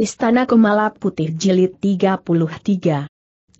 Istana Kumala Putih Jilid 33.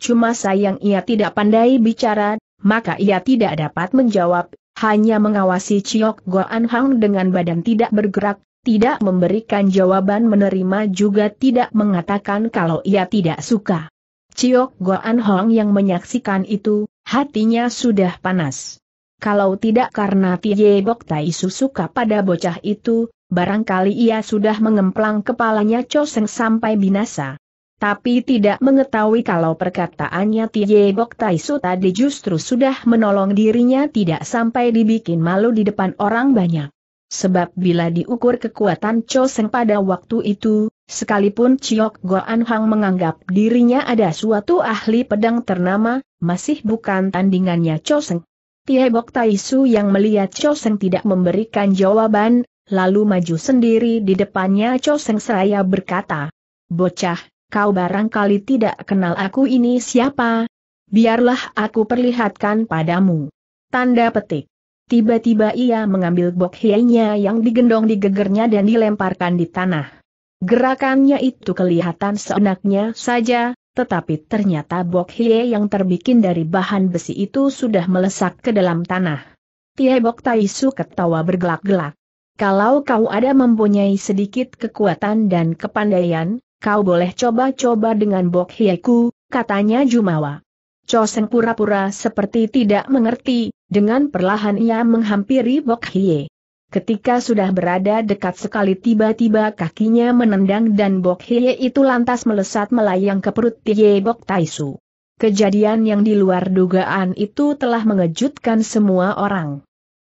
Cuma sayang ia tidak pandai bicara, maka ia tidak dapat menjawab, hanya mengawasi Chiok Goan Hang dengan badan tidak bergerak, tidak memberikan jawaban menerima juga tidak mengatakan kalau ia tidak suka. Chiok Goan Hong yang menyaksikan itu, hatinya sudah panas. Kalau tidak karena Tie Bok Tai suka pada bocah itu, barangkali ia sudah mengemplang kepalanya Choseng sampai binasa. Tapi tidak mengetahui kalau perkataannya Tie Bok Taisu tadi justru sudah menolong dirinya tidak sampai dibikin malu di depan orang banyak. Sebab bila diukur kekuatan Choseng pada waktu itu, sekalipun Chiok Goan Hang menganggap dirinya ada suatu ahli pedang ternama, masih bukan tandingannya Choseng. Tie Bok Taisu yang melihat Choseng tidak memberikan jawaban, lalu maju sendiri di depannya Cho Seraya berkata, Bocah, kau barangkali tidak kenal aku ini siapa? Biarlah aku perlihatkan padamu. Tanda petik. Tiba-tiba ia mengambil bok hiainya yang digendong di gegernya dan dilemparkan di tanah. Gerakannya itu kelihatan seenaknya saja, tetapi ternyata bok hie yang terbikin dari bahan besi itu sudah melesak ke dalam tanah. Tiebok Taisu ketawa bergelak-gelak. Kalau kau ada mempunyai sedikit kekuatan dan kepandaian, kau boleh coba-coba dengan Bok Hieku, katanya Jumawa. Choseng pura-pura seperti tidak mengerti, dengan perlahan ia menghampiri Bok Hie. Ketika sudah berada dekat sekali tiba-tiba kakinya menendang dan Bok Hie itu lantas melesat melayang ke perut Tie Bok Taisu. Kejadian yang di luar dugaan itu telah mengejutkan semua orang.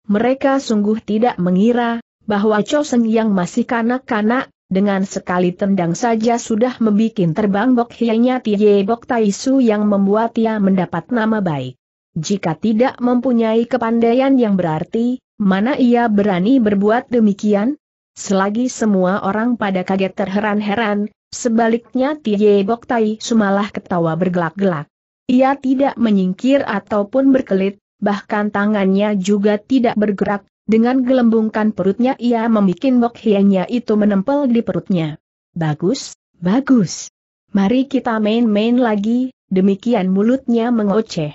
Mereka sungguh tidak mengira, bahwa Chosen yang masih kanak-kanak, dengan sekali tendang saja sudah membuat terbang Bok Hienya Tie Bok Taisu yang membuat ia mendapat nama baik. Jika tidak mempunyai kepandaian yang berarti, mana ia berani berbuat demikian? Selagi semua orang pada kaget terheran-heran, sebaliknya Tie Bok Taisu malah ketawa bergelak-gelak. Ia tidak menyingkir ataupun berkelit, bahkan tangannya juga tidak bergerak, dengan gelembungkan perutnya ia membuat Bok Hienya itu menempel di perutnya. Bagus, bagus. Mari kita main-main lagi, demikian mulutnya mengoceh.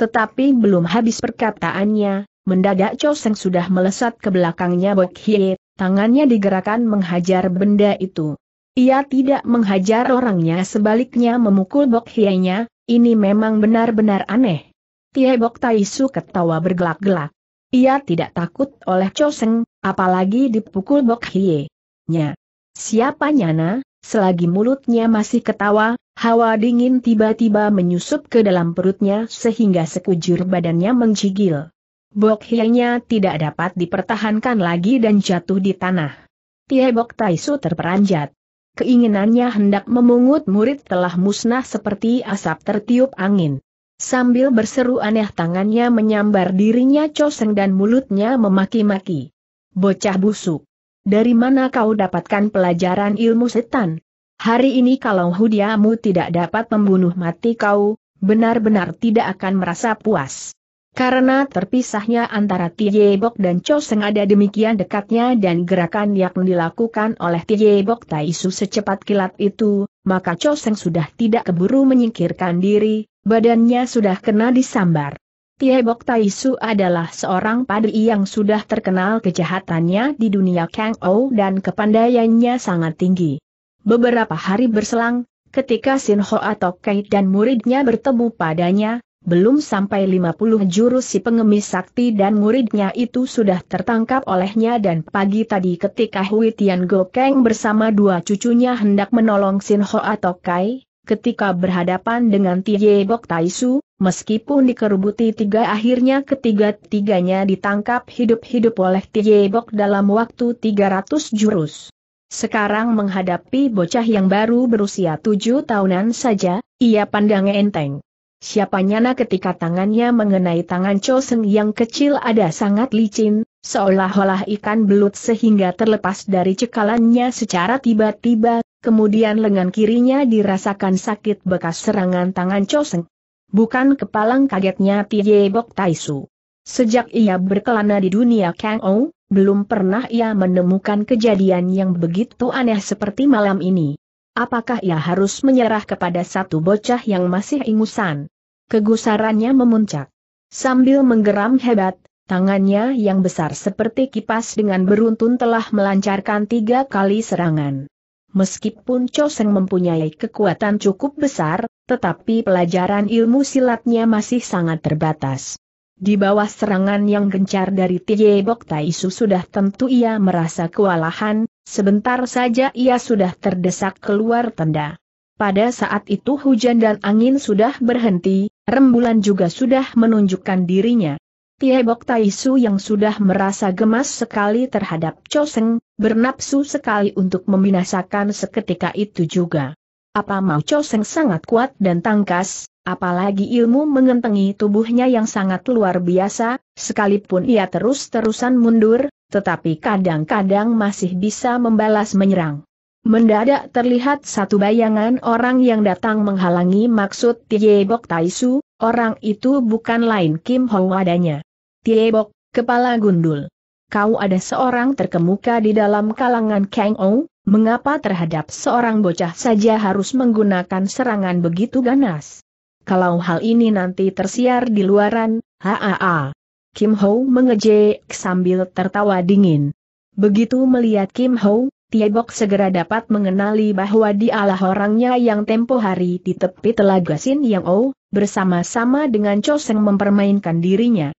Tetapi belum habis perkataannya, mendadak Seng sudah melesat ke belakangnya Bok Hie, tangannya digerakkan menghajar benda itu. Ia tidak menghajar orangnya sebaliknya memukul Bok Hie-nya, ini memang benar-benar aneh. Tai Su ketawa bergelak-gelak. Ia tidak takut oleh Choseng, apalagi dipukul Bok Hie. Nya. Siapa Nyana? Selagi mulutnya masih ketawa, hawa dingin tiba-tiba menyusup ke dalam perutnya sehingga sekujur badannya menggigil. Bok Hie-nya tidak dapat dipertahankan lagi dan jatuh di tanah. Bok Taisu terperanjat. Keinginannya hendak memungut murid telah musnah seperti asap tertiup angin. Sambil berseru aneh tangannya menyambar dirinya Choseng dan mulutnya memaki-maki. Bocah busuk. Dari mana kau dapatkan pelajaran ilmu setan? Hari ini kalau hudiamu tidak dapat membunuh mati kau, benar-benar tidak akan merasa puas. Karena terpisahnya antara Tiebok dan Choseng ada demikian dekatnya dan gerakan yang dilakukan oleh Tiebok Taisu secepat kilat itu, maka Choseng sudah tidak keburu menyingkirkan diri, Badannya sudah kena disambar. Tiebok Taisu adalah seorang padri yang sudah terkenal kejahatannya di dunia Kang Ou dan kepandaiannya sangat tinggi. Beberapa hari berselang, ketika Sin Ho atau dan muridnya bertemu padanya, belum sampai 50 jurus si pengemis sakti dan muridnya itu sudah tertangkap olehnya dan pagi tadi ketika Hui Tian Go Kang bersama dua cucunya hendak menolong Sin Ho atau Kai, ketika berhadapan dengan Tie Bok Taisu, meskipun dikerubuti tiga akhirnya ketiga-tiganya ditangkap hidup-hidup oleh Tie Bok dalam waktu 300 jurus. Sekarang menghadapi bocah yang baru berusia tujuh tahunan saja, ia pandang enteng. Siapa nyana ketika tangannya mengenai tangan Choseng yang kecil ada sangat licin, seolah-olah ikan belut sehingga terlepas dari cekalannya secara tiba-tiba, kemudian lengan kirinya dirasakan sakit bekas serangan tangan Choseng. Bukan kepalang kagetnya Tie Bok Taisu. Sejak ia berkelana di dunia Kang Ou, belum pernah ia menemukan kejadian yang begitu aneh seperti malam ini. Apakah ia harus menyerah kepada satu bocah yang masih ingusan? Kegusarannya memuncak. Sambil menggeram hebat, Tangannya yang besar seperti kipas dengan beruntun telah melancarkan tiga kali serangan. Meskipun Choseng mempunyai kekuatan cukup besar, tetapi pelajaran ilmu silatnya masih sangat terbatas. Di bawah serangan yang gencar dari Tie Bok Taisu sudah tentu ia merasa kewalahan, sebentar saja ia sudah terdesak keluar tenda. Pada saat itu hujan dan angin sudah berhenti, rembulan juga sudah menunjukkan dirinya. Tiebok Su yang sudah merasa gemas sekali terhadap Choseng, bernapsu sekali untuk membinasakan seketika itu juga. Apa mau Choseng sangat kuat dan tangkas, apalagi ilmu mengentengi tubuhnya yang sangat luar biasa, sekalipun ia terus-terusan mundur, tetapi kadang-kadang masih bisa membalas menyerang. Mendadak terlihat satu bayangan orang yang datang menghalangi maksud Tiebok Su, orang itu bukan lain Kim Ho adanya. Tiebok, kepala gundul. Kau ada seorang terkemuka di dalam kalangan Kang Ou, mengapa terhadap seorang bocah saja harus menggunakan serangan begitu ganas? Kalau hal ini nanti tersiar di luaran, haa. Kim Ho mengejek sambil tertawa dingin. Begitu melihat Kim Ho, Tiebok segera dapat mengenali bahwa dialah orangnya yang tempo hari di tepi telaga Sin Yang Ou, bersama-sama dengan Choseng mempermainkan dirinya.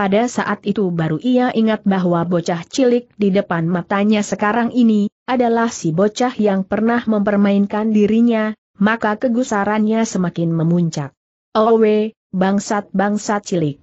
Pada saat itu baru ia ingat bahwa bocah cilik di depan matanya sekarang ini, adalah si bocah yang pernah mempermainkan dirinya, maka kegusarannya semakin memuncak. Owe, bangsat-bangsat cilik.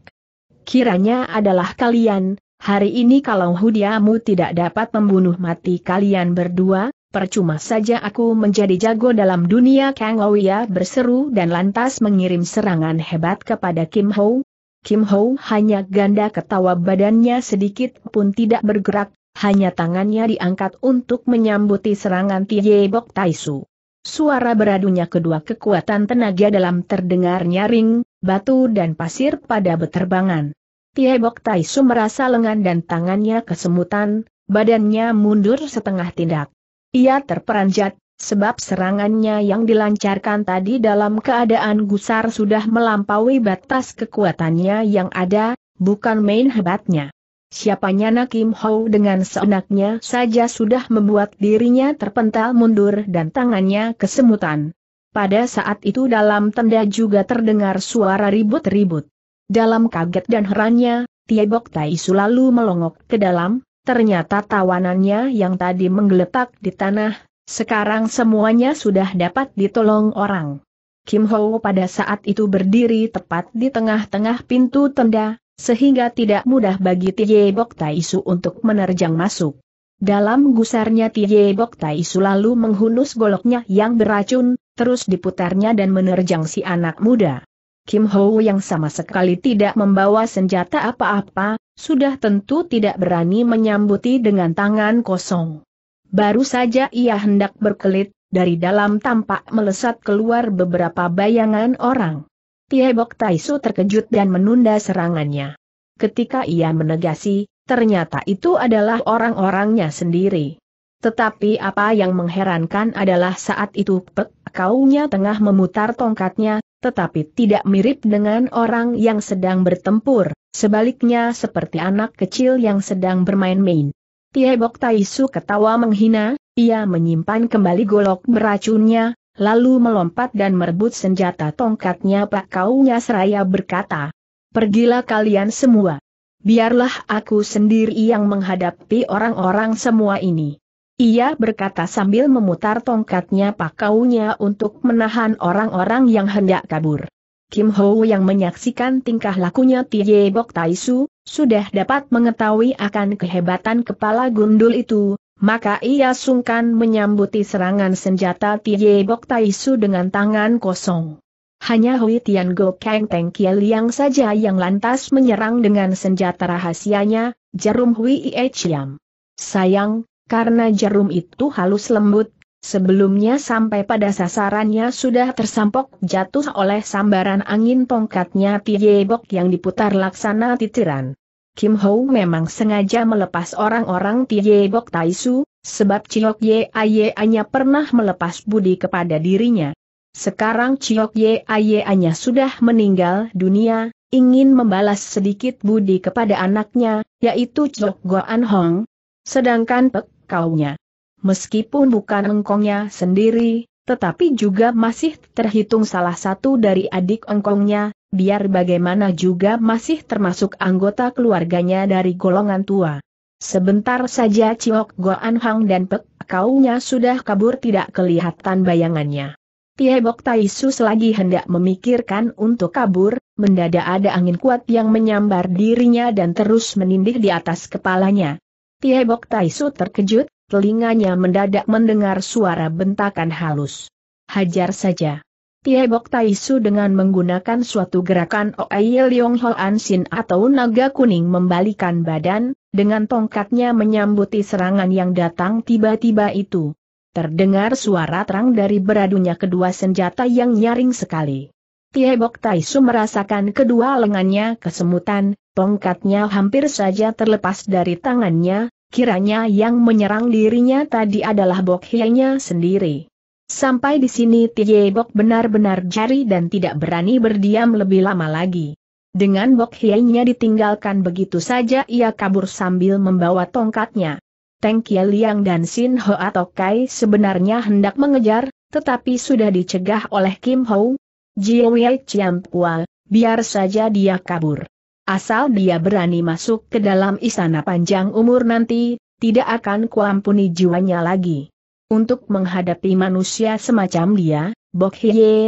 Kiranya adalah kalian, hari ini kalau hudiamu tidak dapat membunuh mati kalian berdua, Percuma saja aku menjadi jago dalam dunia Kang ya berseru dan lantas mengirim serangan hebat kepada Kim Ho, Kim Ho hanya ganda ketawa badannya sedikit pun tidak bergerak, hanya tangannya diangkat untuk menyambuti serangan Tie Bok Taisu. Suara beradunya kedua kekuatan tenaga dalam terdengar nyaring, batu dan pasir pada beterbangan. Tie Bok Taisu merasa lengan dan tangannya kesemutan, badannya mundur setengah tindak. Ia terperanjat, Sebab serangannya yang dilancarkan tadi dalam keadaan gusar sudah melampaui batas kekuatannya yang ada, bukan main hebatnya. Siapanya Kim Ho dengan seenaknya saja sudah membuat dirinya terpental mundur dan tangannya kesemutan. Pada saat itu dalam tenda juga terdengar suara ribut-ribut. Dalam kaget dan herannya, Tiebok Taisu lalu melongok ke dalam, ternyata tawanannya yang tadi menggeletak di tanah, sekarang semuanya sudah dapat ditolong orang. Kim Ho pada saat itu berdiri tepat di tengah-tengah pintu tenda, sehingga tidak mudah bagi Tie Bok Taisu untuk menerjang masuk. Dalam gusarnya Tie Bok Taisu lalu menghunus goloknya yang beracun, terus diputarnya dan menerjang si anak muda. Kim Ho yang sama sekali tidak membawa senjata apa-apa, sudah tentu tidak berani menyambuti dengan tangan kosong. Baru saja ia hendak berkelit, dari dalam tampak melesat keluar beberapa bayangan orang. Tiebok Taisu terkejut dan menunda serangannya. Ketika ia menegasi, ternyata itu adalah orang-orangnya sendiri. Tetapi apa yang mengherankan adalah saat itu Pek Kaunya tengah memutar tongkatnya, tetapi tidak mirip dengan orang yang sedang bertempur, sebaliknya seperti anak kecil yang sedang bermain-main. Tie Bok Su ketawa menghina, ia menyimpan kembali golok beracunnya, lalu melompat dan merebut senjata tongkatnya Pak Kaunya seraya berkata, Pergilah kalian semua. Biarlah aku sendiri yang menghadapi orang-orang semua ini. Ia berkata sambil memutar tongkatnya pakaunya untuk menahan orang-orang yang hendak kabur. Kim Ho yang menyaksikan tingkah lakunya Tie Bok Taisu, sudah dapat mengetahui akan kehebatan kepala gundul itu, maka ia sungkan menyambuti serangan senjata Tie Bok Taisu dengan tangan kosong. Hanya Hui Tian Go Kang Teng Kiel yang saja yang lantas menyerang dengan senjata rahasianya, jarum Hui Ie Chiam. Sayang, karena jarum itu halus lembut, Sebelumnya sampai pada sasarannya sudah tersampok jatuh oleh sambaran angin tongkatnya Bok yang diputar laksana titiran. Kim Ho memang sengaja melepas orang-orang Bok Taisu, sebab Ciok Ye Aye-anya pernah melepas budi kepada dirinya. Sekarang Ciok Ye Aye-anya sudah meninggal dunia, ingin membalas sedikit budi kepada anaknya, yaitu Ciok Goan Hong. Sedangkan Pek Kaunya meskipun bukan engkongnya sendiri, tetapi juga masih terhitung salah satu dari adik engkongnya, biar bagaimana juga masih termasuk anggota keluarganya dari golongan tua. Sebentar saja Ciok Goan Hang dan Pek Kaunya sudah kabur tidak kelihatan bayangannya. Tiebok Taisus selagi hendak memikirkan untuk kabur, mendadak ada angin kuat yang menyambar dirinya dan terus menindih di atas kepalanya. Tiebok Taisu terkejut, telinganya mendadak mendengar suara bentakan halus. Hajar saja. Tiebok Taisu dengan menggunakan suatu gerakan Oei Leong Ho Ansin atau naga kuning membalikan badan, dengan tongkatnya menyambuti serangan yang datang tiba-tiba itu. Terdengar suara terang dari beradunya kedua senjata yang nyaring sekali. Tiebok Taisu merasakan kedua lengannya kesemutan, tongkatnya hampir saja terlepas dari tangannya, Kiranya yang menyerang dirinya tadi adalah Bok Hienya sendiri. Sampai di sini Tie Bok benar-benar jari dan tidak berani berdiam lebih lama lagi. Dengan Bok Hienya ditinggalkan begitu saja ia kabur sambil membawa tongkatnya. Teng Kie Liang dan Sin Ho atau Kai sebenarnya hendak mengejar, tetapi sudah dicegah oleh Kim Ho. Jiwei Chiam Pual, biar saja dia kabur. Asal dia berani masuk ke dalam istana panjang umur nanti, tidak akan kuampuni jiwanya lagi. Untuk menghadapi manusia semacam dia, Bok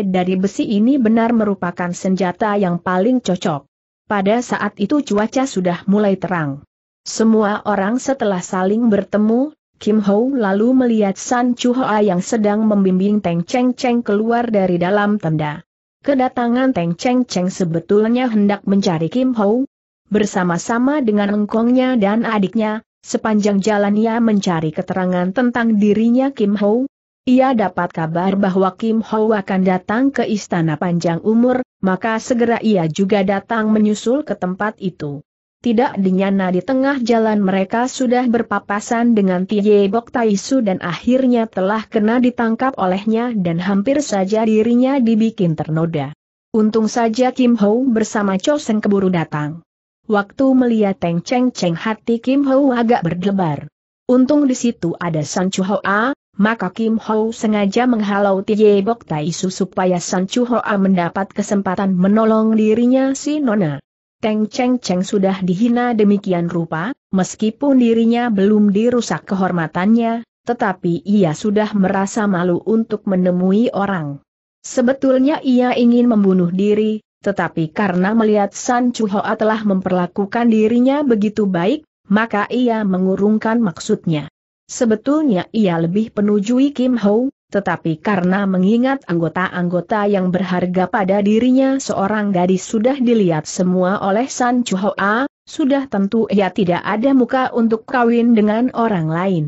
dari besi ini benar merupakan senjata yang paling cocok. Pada saat itu cuaca sudah mulai terang. Semua orang setelah saling bertemu, Kim Ho lalu melihat San Chu Hoa yang sedang membimbing Teng Cheng Cheng keluar dari dalam tenda. Kedatangan Teng Cheng Cheng sebetulnya hendak mencari Kim Ho. Bersama-sama dengan engkongnya dan adiknya, sepanjang jalan ia mencari keterangan tentang dirinya Kim Ho. Ia dapat kabar bahwa Kim Ho akan datang ke Istana Panjang Umur, maka segera ia juga datang menyusul ke tempat itu. Tidak dinyana di tengah jalan mereka sudah berpapasan dengan Tie Bok Taisu dan akhirnya telah kena ditangkap olehnya dan hampir saja dirinya dibikin ternoda. Untung saja Kim Ho bersama Choseng keburu datang. Waktu melihat Teng Cheng Cheng hati Kim Ho agak berdebar. Untung di situ ada San Chu A, maka Kim Ho sengaja menghalau Tie Bok Taisu supaya San Chu A mendapat kesempatan menolong dirinya si Nona. Teng Cheng Cheng sudah dihina demikian rupa, meskipun dirinya belum dirusak kehormatannya, tetapi ia sudah merasa malu untuk menemui orang. Sebetulnya ia ingin membunuh diri, tetapi karena melihat San Hoa telah memperlakukan dirinya begitu baik, maka ia mengurungkan maksudnya. Sebetulnya ia lebih penujui Kim Hou, tetapi karena mengingat anggota-anggota yang berharga pada dirinya seorang gadis sudah dilihat semua oleh San Chuhoa, sudah tentu ia tidak ada muka untuk kawin dengan orang lain.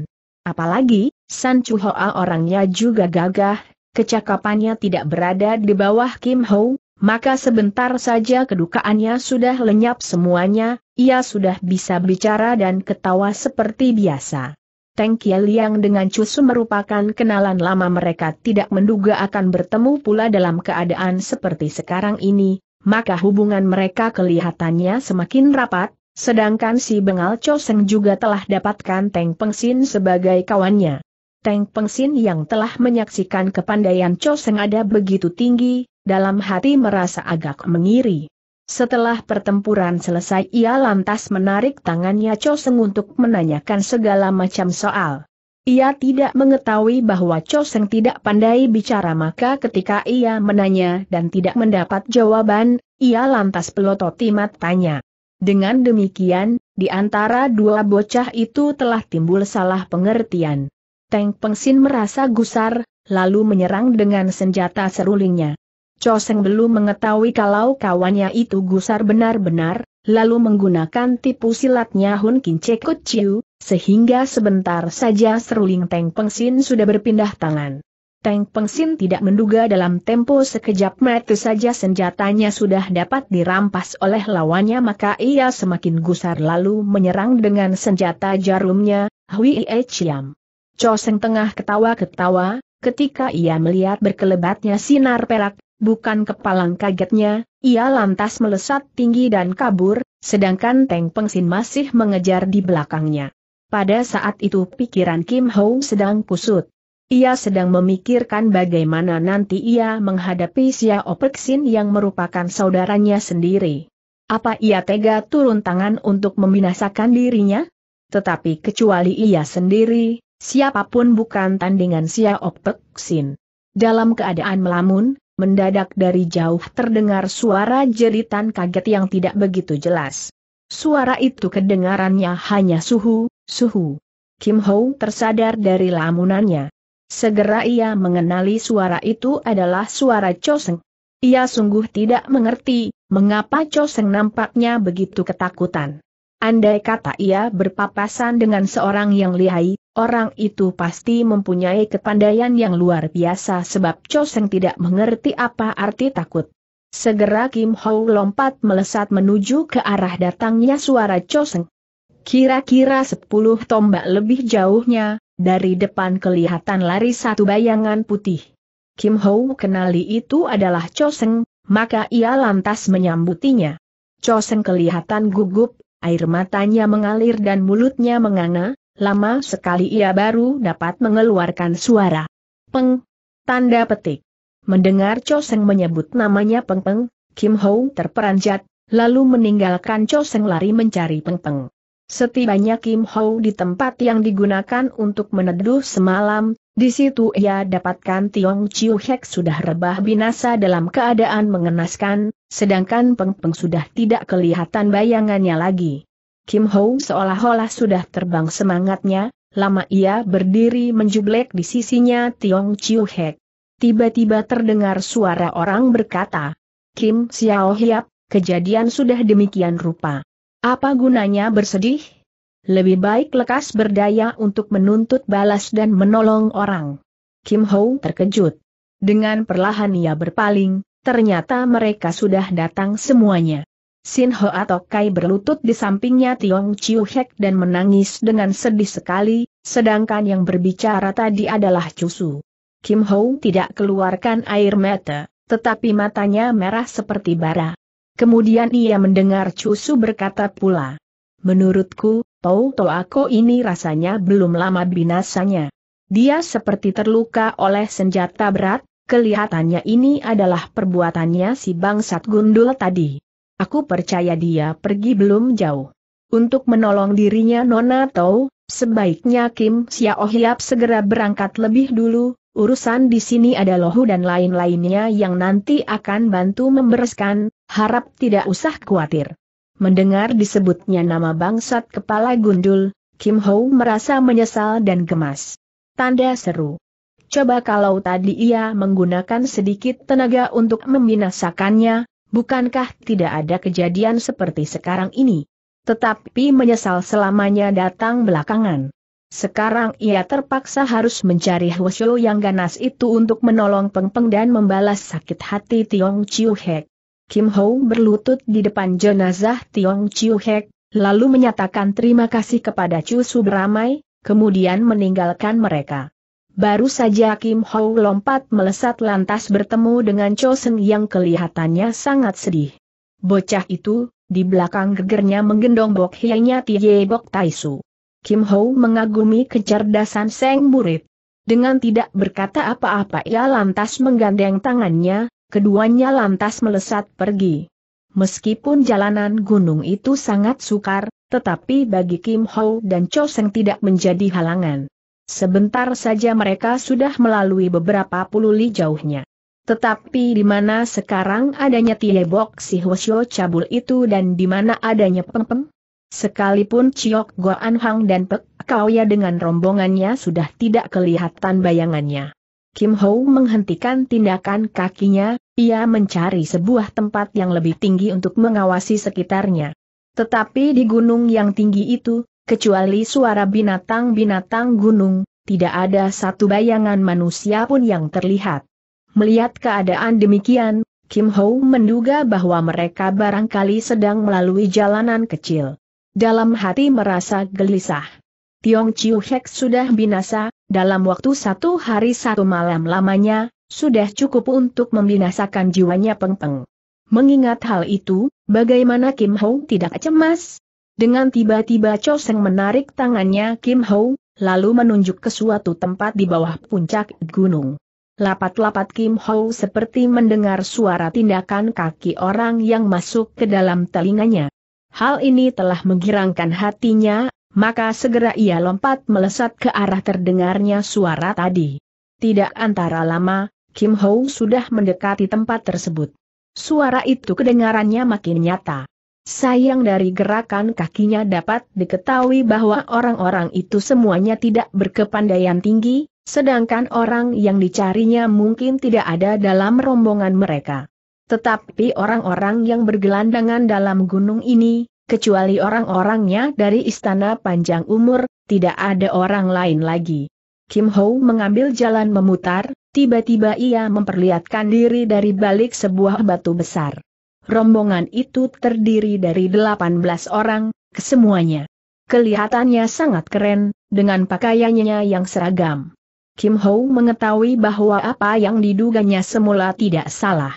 Apalagi, San Chuhoa orangnya juga gagah, kecakapannya tidak berada di bawah Kim Ho, maka sebentar saja kedukaannya sudah lenyap semuanya, ia sudah bisa bicara dan ketawa seperti biasa. Teng Liang dengan Cusu merupakan kenalan lama mereka tidak menduga akan bertemu pula dalam keadaan seperti sekarang ini, maka hubungan mereka kelihatannya semakin rapat, sedangkan si Bengal Choseng juga telah dapatkan Teng Pengsin sebagai kawannya. Teng Pengsin yang telah menyaksikan kepandaian Choseng ada begitu tinggi, dalam hati merasa agak mengiri. Setelah pertempuran selesai ia lantas menarik tangannya Seng untuk menanyakan segala macam soal. Ia tidak mengetahui bahwa Seng tidak pandai bicara maka ketika ia menanya dan tidak mendapat jawaban, ia lantas pelototi matanya. Dengan demikian, di antara dua bocah itu telah timbul salah pengertian. Teng Pengsin merasa gusar, lalu menyerang dengan senjata serulingnya. Choseng belum mengetahui kalau kawannya itu gusar benar-benar, lalu menggunakan tipu silatnya Hun Kin Cekut Chiu, sehingga sebentar saja seruling Teng Pengsin sudah berpindah tangan. Teng Pengsin tidak menduga dalam tempo sekejap mata saja senjatanya sudah dapat dirampas oleh lawannya maka ia semakin gusar lalu menyerang dengan senjata jarumnya, Hui E Chiam. Choseng tengah ketawa-ketawa, ketika ia melihat berkelebatnya sinar perak, Bukan kepalang kagetnya, ia lantas melesat tinggi dan kabur, sedangkan Teng Pengsin masih mengejar di belakangnya. Pada saat itu pikiran Kim Ho sedang kusut. Ia sedang memikirkan bagaimana nanti ia menghadapi Xiao Xin yang merupakan saudaranya sendiri. Apa ia tega turun tangan untuk membinasakan dirinya? Tetapi kecuali ia sendiri, siapapun bukan tandingan Xiao Xin. Dalam keadaan melamun, mendadak dari jauh terdengar suara jeritan kaget yang tidak begitu jelas. Suara itu kedengarannya hanya suhu, suhu. Kim Ho tersadar dari lamunannya. Segera ia mengenali suara itu adalah suara Choseng. Ia sungguh tidak mengerti, mengapa Choseng nampaknya begitu ketakutan. Andai kata ia berpapasan dengan seorang yang lihai, Orang itu pasti mempunyai kepandaian yang luar biasa sebab Choseng tidak mengerti apa arti takut. Segera Kim Hou lompat melesat menuju ke arah datangnya suara Choseng. Kira-kira sepuluh tombak lebih jauhnya, dari depan kelihatan lari satu bayangan putih. Kim Hou kenali itu adalah Choseng, maka ia lantas menyambutinya. Choseng kelihatan gugup, air matanya mengalir dan mulutnya menganga, lama sekali ia baru dapat mengeluarkan suara. Peng. Tanda petik. Mendengar Choseng menyebut namanya Peng Peng, Kim Ho terperanjat, lalu meninggalkan Choseng lari mencari Peng Peng. Setibanya Kim Ho di tempat yang digunakan untuk meneduh semalam, di situ ia dapatkan Tiong Chiu Hek sudah rebah binasa dalam keadaan mengenaskan, sedangkan Peng Peng sudah tidak kelihatan bayangannya lagi. Kim Ho seolah-olah sudah terbang semangatnya, lama ia berdiri menjublek di sisinya Tiong Chiu Hek. Tiba-tiba terdengar suara orang berkata, Kim Xiao Hiap, kejadian sudah demikian rupa. Apa gunanya bersedih? Lebih baik lekas berdaya untuk menuntut balas dan menolong orang. Kim Ho terkejut. Dengan perlahan ia berpaling, ternyata mereka sudah datang semuanya. Sin Ho atau Kai berlutut di sampingnya Tiong Chiu Hek dan menangis dengan sedih sekali, sedangkan yang berbicara tadi adalah Su. Kim Ho tidak keluarkan air mata, tetapi matanya merah seperti bara. Kemudian ia mendengar Su berkata pula, Menurutku, Tau Tau Ako ini rasanya belum lama binasanya. Dia seperti terluka oleh senjata berat, kelihatannya ini adalah perbuatannya si bangsat gundul tadi. Aku percaya dia pergi belum jauh. Untuk menolong dirinya Nona Tau, sebaiknya Kim Xiao Hiap segera berangkat lebih dulu, urusan di sini ada lohu dan lain-lainnya yang nanti akan bantu membereskan, harap tidak usah khawatir. Mendengar disebutnya nama bangsat kepala gundul, Kim Ho merasa menyesal dan gemas. Tanda seru. Coba kalau tadi ia menggunakan sedikit tenaga untuk membinasakannya, Bukankah tidak ada kejadian seperti sekarang ini? Tetapi menyesal selamanya datang belakangan. Sekarang ia terpaksa harus mencari Hwasyo yang ganas itu untuk menolong Peng Peng dan membalas sakit hati Tiong Chiu Hek. Kim Ho berlutut di depan jenazah Tiong Chiu Hek, lalu menyatakan terima kasih kepada Chu Su kemudian meninggalkan mereka. Baru saja Kim Ho lompat melesat lantas bertemu dengan Chosen yang kelihatannya sangat sedih. Bocah itu, di belakang gegernya menggendong Bok Hianya Tiye Bok Taisu. Kim Ho mengagumi kecerdasan Seng murid. Dengan tidak berkata apa-apa ia lantas menggandeng tangannya, keduanya lantas melesat pergi. Meskipun jalanan gunung itu sangat sukar, tetapi bagi Kim Ho dan Chosen tidak menjadi halangan. Sebentar saja mereka sudah melalui beberapa puluh li jauhnya. Tetapi di mana sekarang adanya Tiebok si Hwasyo cabul itu dan di mana adanya Peng Peng? Sekalipun Ciok Goan Hang dan Pek Kauya dengan rombongannya sudah tidak kelihatan bayangannya. Kim Ho menghentikan tindakan kakinya, ia mencari sebuah tempat yang lebih tinggi untuk mengawasi sekitarnya. Tetapi di gunung yang tinggi itu, kecuali suara binatang-binatang gunung, tidak ada satu bayangan manusia pun yang terlihat. Melihat keadaan demikian, Kim Ho menduga bahwa mereka barangkali sedang melalui jalanan kecil. Dalam hati merasa gelisah. Tiong Chiu Hek sudah binasa, dalam waktu satu hari satu malam lamanya, sudah cukup untuk membinasakan jiwanya pengpeng. Peng. Mengingat hal itu, bagaimana Kim Ho tidak cemas? Dengan tiba-tiba Choseng menarik tangannya Kim Ho, lalu menunjuk ke suatu tempat di bawah puncak gunung. Lapat-lapat Kim Ho seperti mendengar suara tindakan kaki orang yang masuk ke dalam telinganya. Hal ini telah menggirangkan hatinya, maka segera ia lompat melesat ke arah terdengarnya suara tadi. Tidak antara lama, Kim Ho sudah mendekati tempat tersebut. Suara itu kedengarannya makin nyata. Sayang dari gerakan kakinya dapat diketahui bahwa orang-orang itu semuanya tidak berkepandaian tinggi, sedangkan orang yang dicarinya mungkin tidak ada dalam rombongan mereka. Tetapi orang-orang yang bergelandangan dalam gunung ini, kecuali orang-orangnya dari istana panjang umur, tidak ada orang lain lagi. Kim Ho mengambil jalan memutar, tiba-tiba ia memperlihatkan diri dari balik sebuah batu besar rombongan itu terdiri dari 18 orang, kesemuanya. Kelihatannya sangat keren, dengan pakaiannya yang seragam. Kim Ho mengetahui bahwa apa yang diduganya semula tidak salah.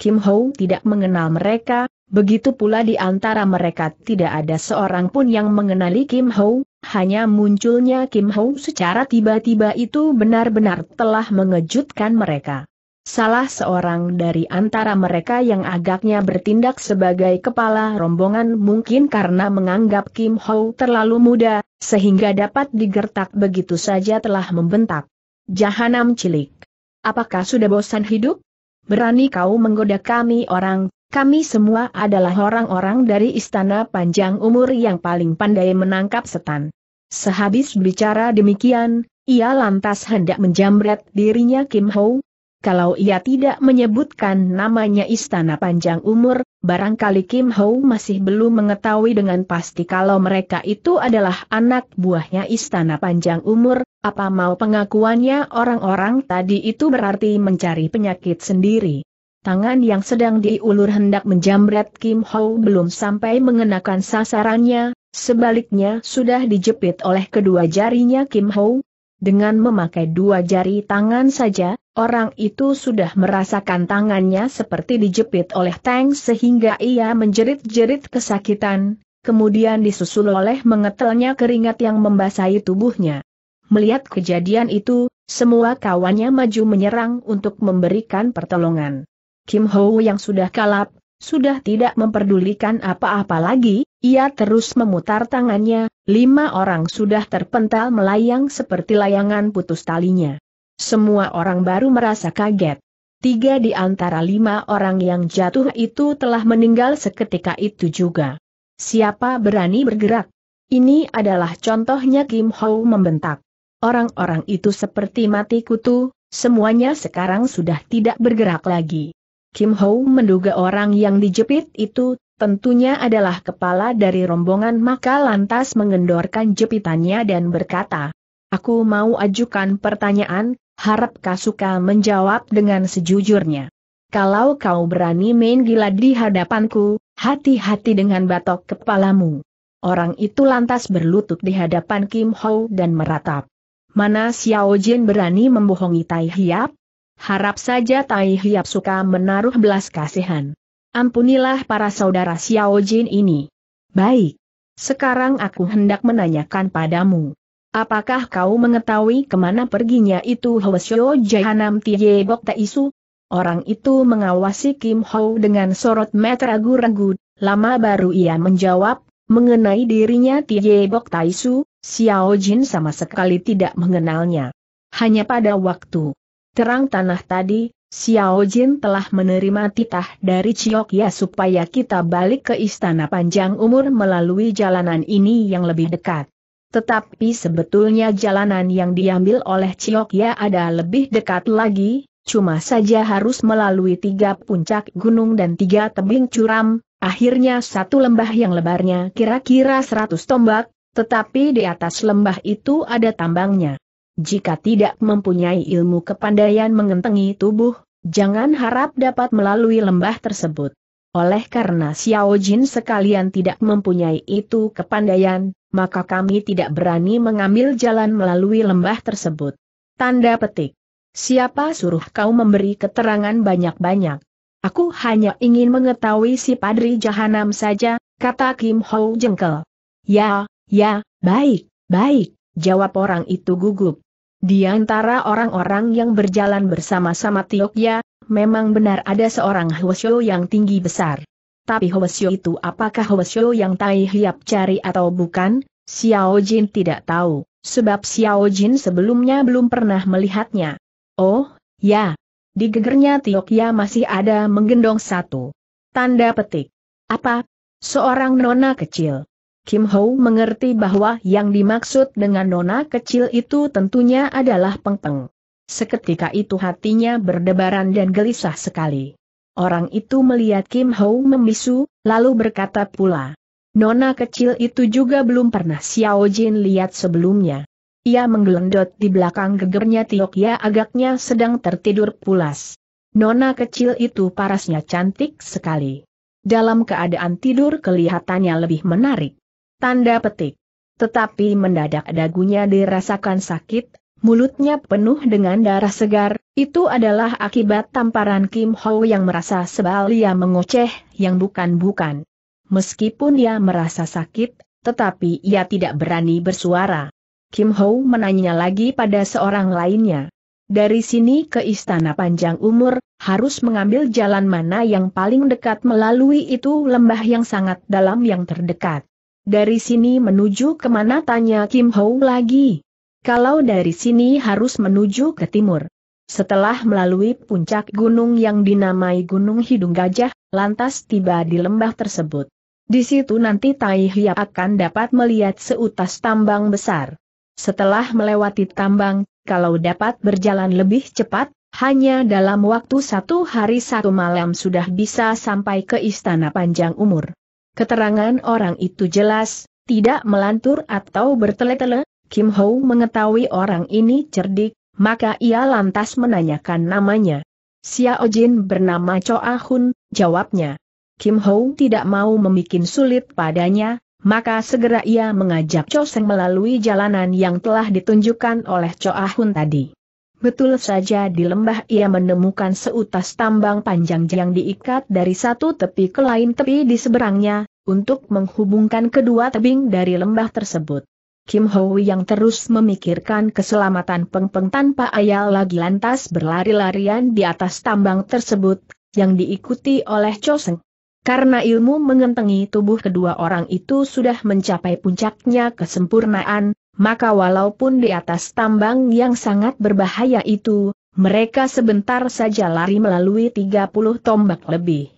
Kim Ho tidak mengenal mereka, begitu pula di antara mereka tidak ada seorang pun yang mengenali Kim Ho, hanya munculnya Kim Ho secara tiba-tiba itu benar-benar telah mengejutkan mereka. Salah seorang dari antara mereka yang agaknya bertindak sebagai kepala rombongan mungkin karena menganggap Kim Ho terlalu muda, sehingga dapat digertak begitu saja telah membentak. Jahanam cilik. Apakah sudah bosan hidup? Berani kau menggoda kami orang, kami semua adalah orang-orang dari istana panjang umur yang paling pandai menangkap setan. Sehabis bicara demikian, ia lantas hendak menjamret dirinya Kim Ho, kalau ia tidak menyebutkan namanya Istana Panjang Umur, barangkali Kim Ho masih belum mengetahui dengan pasti kalau mereka itu adalah anak buahnya Istana Panjang Umur, apa mau pengakuannya orang-orang tadi itu berarti mencari penyakit sendiri. Tangan yang sedang diulur hendak menjamret Kim Ho belum sampai mengenakan sasarannya, sebaliknya sudah dijepit oleh kedua jarinya Kim Ho. Dengan memakai dua jari tangan saja, Orang itu sudah merasakan tangannya seperti dijepit oleh tank sehingga ia menjerit-jerit kesakitan, kemudian disusul oleh mengetelnya keringat yang membasahi tubuhnya. Melihat kejadian itu, semua kawannya maju menyerang untuk memberikan pertolongan. Kim Ho yang sudah kalap, sudah tidak memperdulikan apa-apa lagi, ia terus memutar tangannya, lima orang sudah terpental melayang seperti layangan putus talinya. Semua orang baru merasa kaget. Tiga di antara lima orang yang jatuh itu telah meninggal seketika itu juga. Siapa berani bergerak? Ini adalah contohnya Kim Ho membentak. Orang-orang itu seperti mati kutu, semuanya sekarang sudah tidak bergerak lagi. Kim Ho menduga orang yang dijepit itu tentunya adalah kepala dari rombongan maka lantas mengendorkan jepitannya dan berkata, Aku mau ajukan pertanyaan, harap Kasuka menjawab dengan sejujurnya. Kalau kau berani main gila di hadapanku, hati-hati dengan batok kepalamu. Orang itu lantas berlutut di hadapan Kim Ho dan meratap. Mana Xiao Jin berani membohongi Tai Hiap? Harap saja Tai Hiap suka menaruh belas kasihan. Ampunilah para saudara Xiao Jin ini. Baik. Sekarang aku hendak menanyakan padamu. Apakah kau mengetahui kemana perginya itu Hwasyo Jahanam Tye Bok Su? Orang itu mengawasi Kim Ho dengan sorot mata ragu-ragu, lama baru ia menjawab, mengenai dirinya Tye Bok Taisu, Xiao Jin sama sekali tidak mengenalnya. Hanya pada waktu terang tanah tadi, Xiao Jin telah menerima titah dari Ya supaya kita balik ke istana panjang umur melalui jalanan ini yang lebih dekat. Tetapi sebetulnya jalanan yang diambil oleh Ciokya ada lebih dekat lagi, cuma saja harus melalui tiga puncak gunung dan tiga tebing curam, akhirnya satu lembah yang lebarnya kira-kira seratus tombak, tetapi di atas lembah itu ada tambangnya. Jika tidak mempunyai ilmu kepandaian mengentengi tubuh, jangan harap dapat melalui lembah tersebut. Oleh karena Xiao Jin sekalian tidak mempunyai itu kepandaian, maka kami tidak berani mengambil jalan melalui lembah tersebut. Tanda petik. Siapa suruh kau memberi keterangan banyak-banyak? Aku hanya ingin mengetahui si Padri Jahanam saja, kata Kim Ho jengkel. Ya, ya, baik, baik, jawab orang itu gugup. Di antara orang-orang yang berjalan bersama-sama Tiokya, memang benar ada seorang Hwasyo yang tinggi besar. Tapi Hwasyo itu apakah Hwasyo yang Tai Hiap cari atau bukan, Xiao Jin tidak tahu, sebab Xiao Jin sebelumnya belum pernah melihatnya. Oh, ya. Di gegernya Tiokya masih ada menggendong satu. Tanda petik. Apa? Seorang nona kecil. Kim Ho mengerti bahwa yang dimaksud dengan nona kecil itu tentunya adalah Peng Peng. Seketika itu hatinya berdebaran dan gelisah sekali. Orang itu melihat Kim Ho memisu, lalu berkata pula, Nona kecil itu juga belum pernah Xiao Jin lihat sebelumnya. Ia menggelendot di belakang gegernya Ya agaknya sedang tertidur pulas. Nona kecil itu parasnya cantik sekali. Dalam keadaan tidur kelihatannya lebih menarik. Tanda petik. Tetapi mendadak dagunya dirasakan sakit, Mulutnya penuh dengan darah segar, itu adalah akibat tamparan Kim Ho yang merasa sebal ia mengoceh, yang bukan-bukan. Meskipun ia merasa sakit, tetapi ia tidak berani bersuara. Kim Ho menanya lagi pada seorang lainnya. Dari sini ke istana panjang umur, harus mengambil jalan mana yang paling dekat melalui itu lembah yang sangat dalam yang terdekat. Dari sini menuju kemana tanya Kim Ho lagi. Kalau dari sini harus menuju ke timur. Setelah melalui puncak gunung yang dinamai Gunung Hidung Gajah, lantas tiba di lembah tersebut. Di situ nanti Tai Hiap akan dapat melihat seutas tambang besar. Setelah melewati tambang, kalau dapat berjalan lebih cepat, hanya dalam waktu satu hari satu malam sudah bisa sampai ke Istana Panjang Umur. Keterangan orang itu jelas, tidak melantur atau bertele-tele, Kim Ho mengetahui orang ini cerdik, maka ia lantas menanyakan namanya. Xiao Jin bernama Choa Hun, jawabnya. Kim Ho tidak mau membuat sulit padanya, maka segera ia mengajak Cho Seng melalui jalanan yang telah ditunjukkan oleh Choa Hun tadi. Betul saja di lembah ia menemukan seutas tambang panjang yang diikat dari satu tepi ke lain tepi di seberangnya, untuk menghubungkan kedua tebing dari lembah tersebut. Kim Ho yang terus memikirkan keselamatan Peng Peng tanpa ayal lagi lantas berlari-larian di atas tambang tersebut, yang diikuti oleh Cho Seng. Karena ilmu mengentengi tubuh kedua orang itu sudah mencapai puncaknya kesempurnaan, maka walaupun di atas tambang yang sangat berbahaya itu, mereka sebentar saja lari melalui 30 tombak lebih.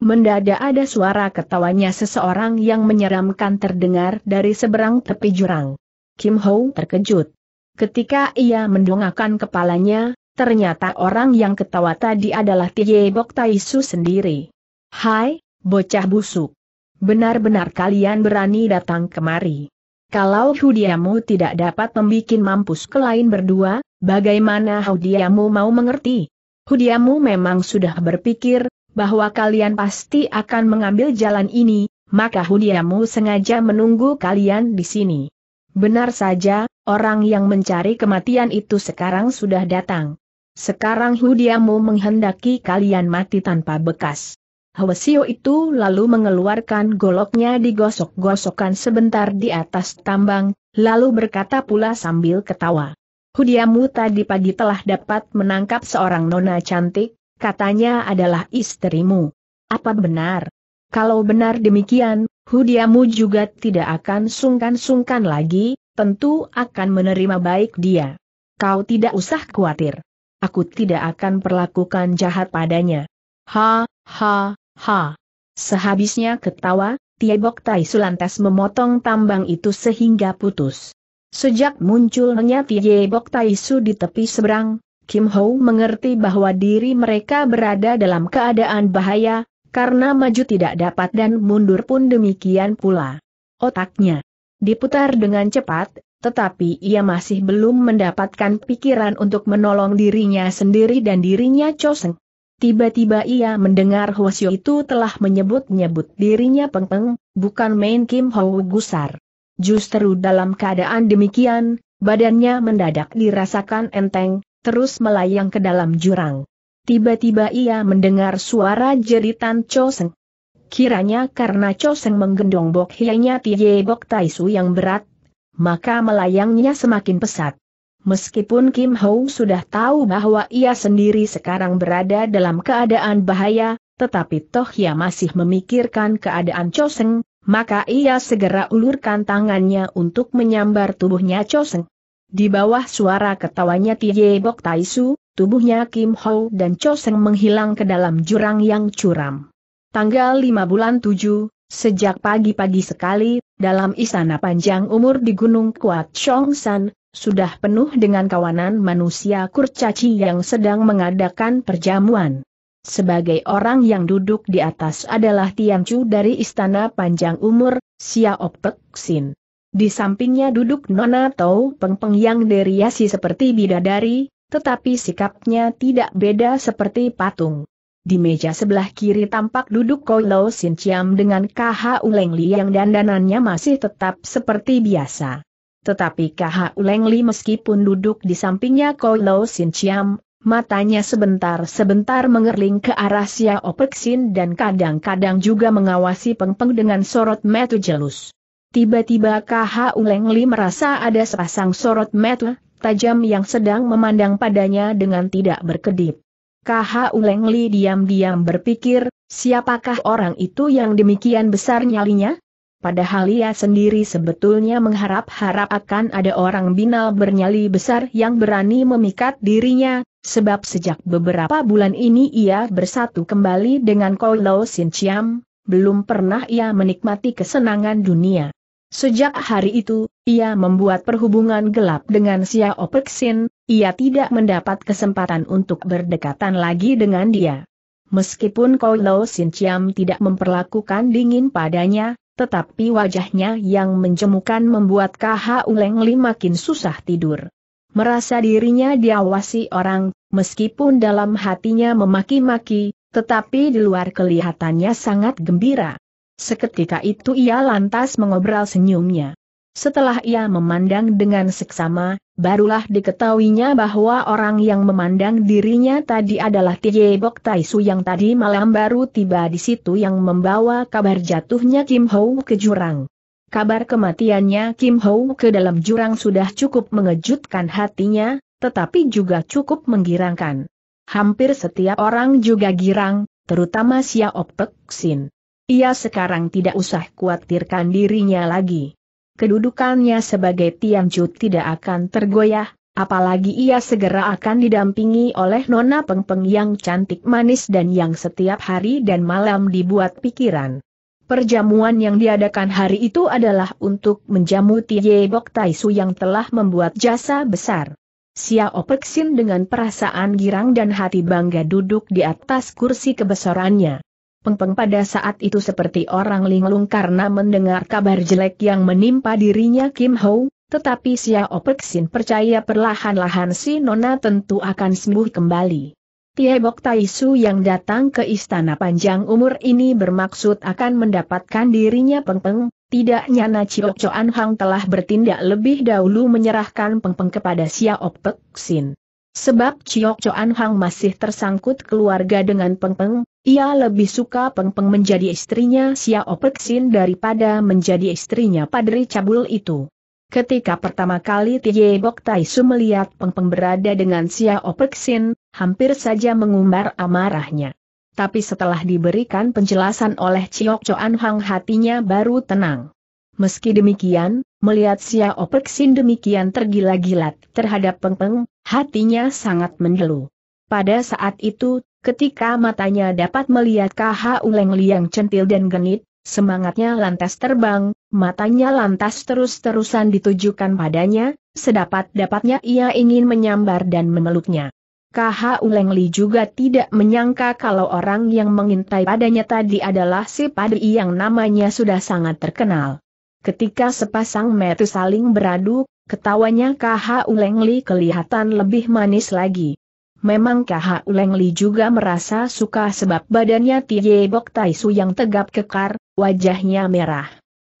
Mendadak ada suara ketawanya seseorang yang menyeramkan terdengar dari seberang tepi jurang. Kim Ho terkejut. Ketika ia mendongakkan kepalanya, ternyata orang yang ketawa tadi adalah Tie Bok Tai Su sendiri. Hai, bocah busuk. Benar-benar kalian berani datang kemari. Kalau hudiamu tidak dapat membuat mampus ke lain berdua, bagaimana hudiamu mau mengerti? Hudiamu memang sudah berpikir, bahwa kalian pasti akan mengambil jalan ini, maka hudiamu sengaja menunggu kalian di sini. Benar saja, orang yang mencari kematian itu sekarang sudah datang. Sekarang Hudiamu menghendaki kalian mati tanpa bekas. Hwasio itu lalu mengeluarkan goloknya digosok-gosokkan sebentar di atas tambang, lalu berkata pula sambil ketawa. Hudiamu tadi pagi telah dapat menangkap seorang nona cantik, katanya adalah istrimu. Apa benar? Kalau benar demikian, Hudiamu juga tidak akan sungkan-sungkan lagi, tentu akan menerima baik dia. Kau tidak usah khawatir. Aku tidak akan perlakukan jahat padanya. Ha, ha, ha. Sehabisnya ketawa, Tiebok Tai Sulantas memotong tambang itu sehingga putus. Sejak munculnya Tiebok Tai Su di tepi seberang, Kim Ho mengerti bahwa diri mereka berada dalam keadaan bahaya, karena maju tidak dapat dan mundur pun demikian pula. Otaknya diputar dengan cepat, tetapi ia masih belum mendapatkan pikiran untuk menolong dirinya sendiri dan dirinya coseng. Tiba-tiba ia mendengar Hwasyo itu telah menyebut-nyebut dirinya Pengpeng, bukan main Kim Hou Gusar. Justru dalam keadaan demikian, badannya mendadak dirasakan enteng, terus melayang ke dalam jurang tiba-tiba ia mendengar suara jeritan Choseng. Kiranya karena Choseng menggendong bok hianya Tie Bok Taisu yang berat, maka melayangnya semakin pesat. Meskipun Kim Ho sudah tahu bahwa ia sendiri sekarang berada dalam keadaan bahaya, tetapi toh ia masih memikirkan keadaan Choseng, maka ia segera ulurkan tangannya untuk menyambar tubuhnya Choseng. Di bawah suara ketawanya Tie Bok Taisu, tubuhnya Kim Ho dan Cho Seng menghilang ke dalam jurang yang curam. Tanggal 5 bulan 7, sejak pagi-pagi sekali, dalam istana panjang umur di Gunung Kuat San, sudah penuh dengan kawanan manusia kurcaci yang sedang mengadakan perjamuan. Sebagai orang yang duduk di atas adalah Tian Chu dari Istana Panjang Umur, Xiao Xin. Di sampingnya duduk Nona Tau Peng Peng yang deriasi seperti bidadari, tetapi sikapnya tidak beda seperti patung. Di meja sebelah kiri tampak duduk Lo Sin Chiam dengan KH Uleng Li yang dandanannya masih tetap seperti biasa. Tetapi KH Uleng Li meskipun duduk di sampingnya Lo Sin Chiam, matanya sebentar-sebentar mengerling ke arah Opek Sin dan kadang-kadang juga mengawasi Peng Peng dengan sorot metu jelus. Tiba-tiba KH Uleng Li merasa ada sepasang sorot mata tajam yang sedang memandang padanya dengan tidak berkedip. KH Uleng Li diam-diam berpikir, siapakah orang itu yang demikian besar nyalinya? Padahal ia sendiri sebetulnya mengharap-harap akan ada orang binal bernyali besar yang berani memikat dirinya, sebab sejak beberapa bulan ini ia bersatu kembali dengan Koi Lo Sin Chiam, belum pernah ia menikmati kesenangan dunia. Sejak hari itu, ia membuat perhubungan gelap dengan Xiao Peksin, ia tidak mendapat kesempatan untuk berdekatan lagi dengan dia. Meskipun Kolo Sin Chiam tidak memperlakukan dingin padanya, tetapi wajahnya yang menjemukan membuat Kha Uleng Li makin susah tidur. Merasa dirinya diawasi orang, meskipun dalam hatinya memaki-maki, tetapi di luar kelihatannya sangat gembira. Seketika itu ia lantas mengobral senyumnya. Setelah ia memandang dengan seksama, barulah diketahuinya bahwa orang yang memandang dirinya tadi adalah Tie Bok Taisu yang tadi malam baru tiba di situ yang membawa kabar jatuhnya Kim Ho ke jurang. Kabar kematiannya Kim Ho ke dalam jurang sudah cukup mengejutkan hatinya, tetapi juga cukup menggirangkan. Hampir setiap orang juga girang, terutama Xiao Pek Xin. Ia sekarang tidak usah khawatirkan dirinya lagi. Kedudukannya sebagai Tiamcu tidak akan tergoyah, apalagi ia segera akan didampingi oleh Nona pengpeng Peng yang cantik manis dan yang setiap hari dan malam dibuat pikiran. Perjamuan yang diadakan hari itu adalah untuk menjamu Tie Bok Taisu yang telah membuat jasa besar. Sia Opeksin dengan perasaan girang dan hati bangga duduk di atas kursi kebesarannya. Pengpeng pada saat itu seperti orang linglung karena mendengar kabar jelek yang menimpa dirinya Kim Ho, tetapi Xiao Peksin percaya perlahan-lahan si Nona tentu akan sembuh kembali. Bok Tai Su yang datang ke istana panjang umur ini bermaksud akan mendapatkan dirinya Pengpeng, tidak nyana Chiok Choan Hang telah bertindak lebih dahulu menyerahkan Pengpeng kepada Xiao Peksin. Sebab Chiok Choan Hang masih tersangkut keluarga dengan Peng Peng, ia lebih suka Peng Peng menjadi istrinya Opek Sin daripada menjadi istrinya Padri Cabul itu. Ketika pertama kali Tie Bok Su melihat Peng Peng berada dengan Opek Sin, hampir saja mengumbar amarahnya. Tapi setelah diberikan penjelasan oleh Chiok Choan Hang hatinya baru tenang. Meski demikian, melihat Xiao Perksin demikian tergila-gilat terhadap pengpeng, hatinya sangat mendelu. Pada saat itu, ketika matanya dapat melihat KH Uleng Liang centil dan genit, semangatnya lantas terbang, matanya lantas terus-terusan ditujukan padanya, sedapat-dapatnya ia ingin menyambar dan memeluknya. KH Uleng Li juga tidak menyangka kalau orang yang mengintai padanya tadi adalah si padi yang namanya sudah sangat terkenal. Ketika sepasang metu saling beradu, ketawanya KH Ulengli kelihatan lebih manis lagi. Memang KH Ulengli juga merasa suka sebab badannya Tie Bok Taisu yang tegap kekar, wajahnya merah.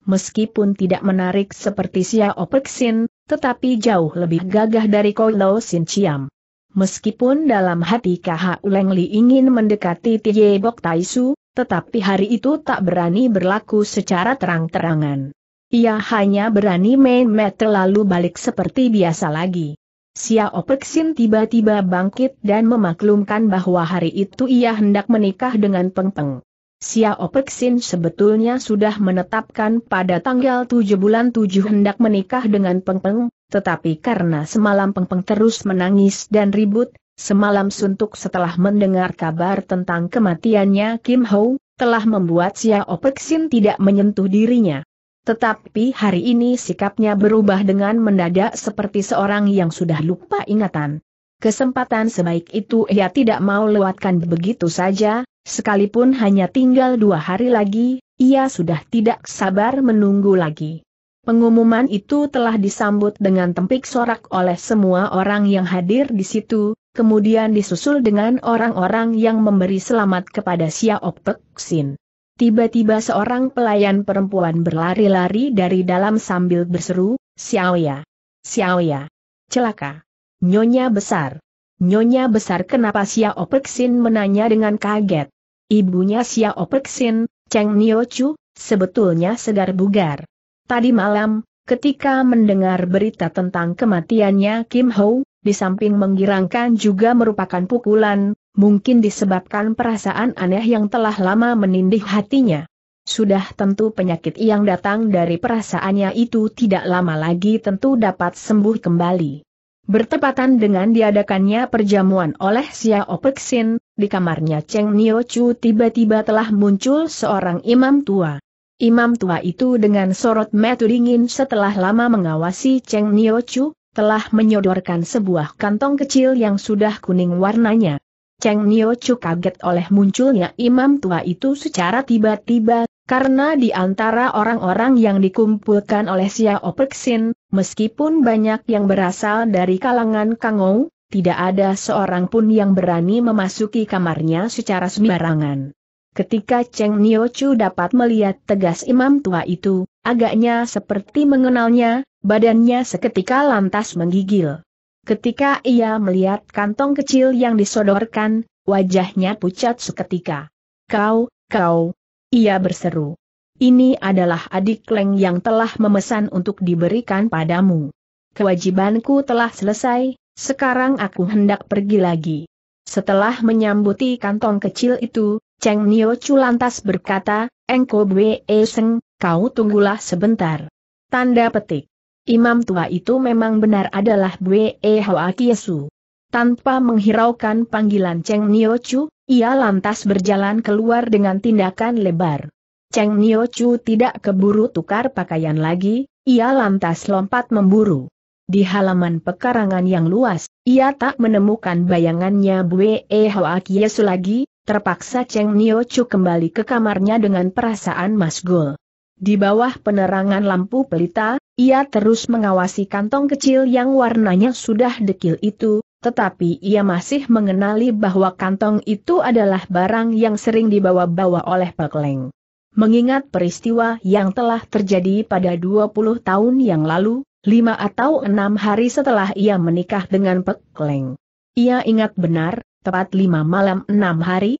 Meskipun tidak menarik seperti Xiao Peksin, tetapi jauh lebih gagah dari Kolo Sin Chiam. Meskipun dalam hati KH Ulengli ingin mendekati Tie Bok Taisu, tetapi hari itu tak berani berlaku secara terang-terangan. Ia hanya berani main mat lalu balik seperti biasa lagi. Xiao Peksin tiba-tiba bangkit dan memaklumkan bahwa hari itu ia hendak menikah dengan Peng Peng. Xiao Peksin sebetulnya sudah menetapkan pada tanggal 7 bulan 7 hendak menikah dengan Peng Peng, tetapi karena semalam Peng Peng terus menangis dan ribut, semalam suntuk setelah mendengar kabar tentang kematiannya Kim Ho, telah membuat Xiao Peksin tidak menyentuh dirinya. Tetapi hari ini sikapnya berubah dengan mendadak seperti seorang yang sudah lupa ingatan. Kesempatan sebaik itu ia tidak mau lewatkan begitu saja, sekalipun hanya tinggal dua hari lagi, ia sudah tidak sabar menunggu lagi. Pengumuman itu telah disambut dengan tempik sorak oleh semua orang yang hadir di situ, kemudian disusul dengan orang-orang yang memberi selamat kepada Xiao Xin. Tiba-tiba seorang pelayan perempuan berlari-lari dari dalam sambil berseru, Xiaoya! Xiaoya! Celaka! Nyonya besar! Nyonya besar kenapa Xiao Perksin menanya dengan kaget. Ibunya Xiao Perksin, Cheng Niochu, sebetulnya segar bugar. Tadi malam, ketika mendengar berita tentang kematiannya Kim Ho, di samping menggirangkan juga merupakan pukulan, mungkin disebabkan perasaan aneh yang telah lama menindih hatinya. Sudah tentu penyakit yang datang dari perasaannya itu tidak lama lagi tentu dapat sembuh kembali. Bertepatan dengan diadakannya perjamuan oleh Xiao Peksin, di kamarnya Cheng Nio Chu tiba-tiba telah muncul seorang imam tua. Imam tua itu dengan sorot mata dingin setelah lama mengawasi Cheng Nio Chu, telah menyodorkan sebuah kantong kecil yang sudah kuning warnanya. Cheng Nio Chu kaget oleh munculnya imam tua itu secara tiba-tiba, karena di antara orang-orang yang dikumpulkan oleh Xiao Operxin, meskipun banyak yang berasal dari kalangan Kangou, tidak ada seorang pun yang berani memasuki kamarnya secara sembarangan. Ketika Cheng Nio Chu dapat melihat tegas imam tua itu, agaknya seperti mengenalnya, badannya seketika lantas menggigil. Ketika ia melihat kantong kecil yang disodorkan, wajahnya pucat seketika. Kau, kau, ia berseru. Ini adalah adik Leng yang telah memesan untuk diberikan padamu. Kewajibanku telah selesai, sekarang aku hendak pergi lagi. Setelah menyambuti kantong kecil itu, Cheng Nio Chu lantas berkata, Engko Bwe Seng, kau tunggulah sebentar. Tanda petik. Imam tua itu memang benar adalah Bwe e Hoa Kiesu. Tanpa menghiraukan panggilan Cheng Nio Chu, ia lantas berjalan keluar dengan tindakan lebar. Cheng Nio Chu tidak keburu tukar pakaian lagi, ia lantas lompat memburu. Di halaman pekarangan yang luas, ia tak menemukan bayangannya Bwe e Hoa Kiesu lagi, terpaksa Cheng Nio Chu kembali ke kamarnya dengan perasaan masgul. Di bawah penerangan lampu pelita, ia terus mengawasi kantong kecil yang warnanya sudah dekil itu, tetapi ia masih mengenali bahwa kantong itu adalah barang yang sering dibawa-bawa oleh Leng. Mengingat peristiwa yang telah terjadi pada 20 tahun yang lalu, lima atau enam hari setelah ia menikah dengan Leng, Ia ingat benar, tepat lima malam enam hari,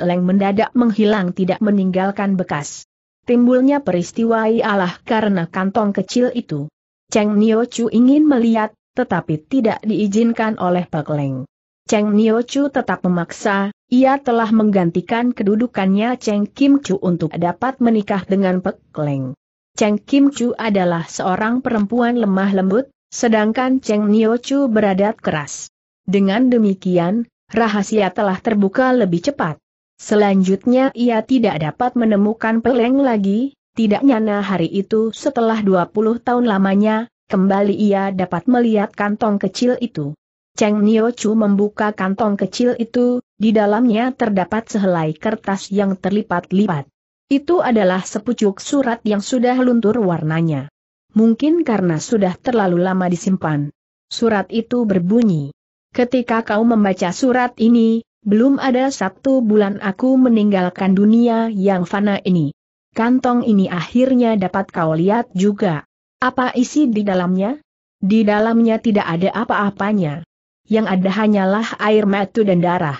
Leng mendadak menghilang tidak meninggalkan bekas timbulnya peristiwa ialah karena kantong kecil itu. Cheng Nio Chu ingin melihat, tetapi tidak diizinkan oleh Pak Leng. Cheng Nio Chu tetap memaksa, ia telah menggantikan kedudukannya Cheng Kim Chu untuk dapat menikah dengan Pak Leng. Cheng Kim Chu adalah seorang perempuan lemah lembut, sedangkan Cheng Nio Chu beradat keras. Dengan demikian, rahasia telah terbuka lebih cepat. Selanjutnya ia tidak dapat menemukan Peleng lagi, tidak nyana hari itu setelah 20 tahun lamanya, kembali ia dapat melihat kantong kecil itu. Cheng Nio Chu membuka kantong kecil itu, di dalamnya terdapat sehelai kertas yang terlipat-lipat. Itu adalah sepucuk surat yang sudah luntur warnanya. Mungkin karena sudah terlalu lama disimpan. Surat itu berbunyi. Ketika kau membaca surat ini, belum ada satu bulan aku meninggalkan dunia yang fana ini. Kantong ini akhirnya dapat kau lihat juga. Apa isi di dalamnya? Di dalamnya tidak ada apa-apanya. Yang ada hanyalah air mata dan darah.